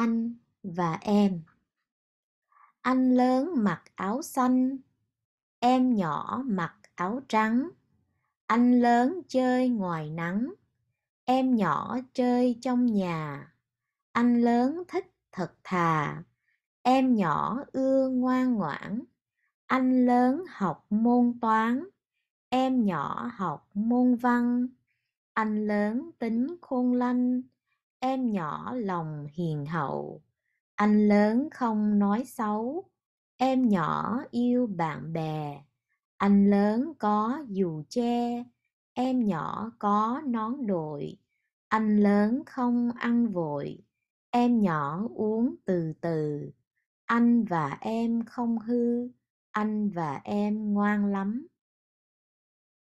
anh và em anh lớn mặc áo xanh em nhỏ mặc áo trắng anh lớn chơi ngoài nắng em nhỏ chơi trong nhà anh lớn thích thật thà em nhỏ ưa ngoan ngoãn anh lớn học môn toán em nhỏ học môn văn anh lớn tính khôn lanh Em nhỏ lòng hiền hậu, anh lớn không nói xấu. Em nhỏ yêu bạn bè, anh lớn có dù che. Em nhỏ có nón đội, anh lớn không ăn vội. Em nhỏ uống từ từ, anh và em không hư, anh và em ngoan lắm.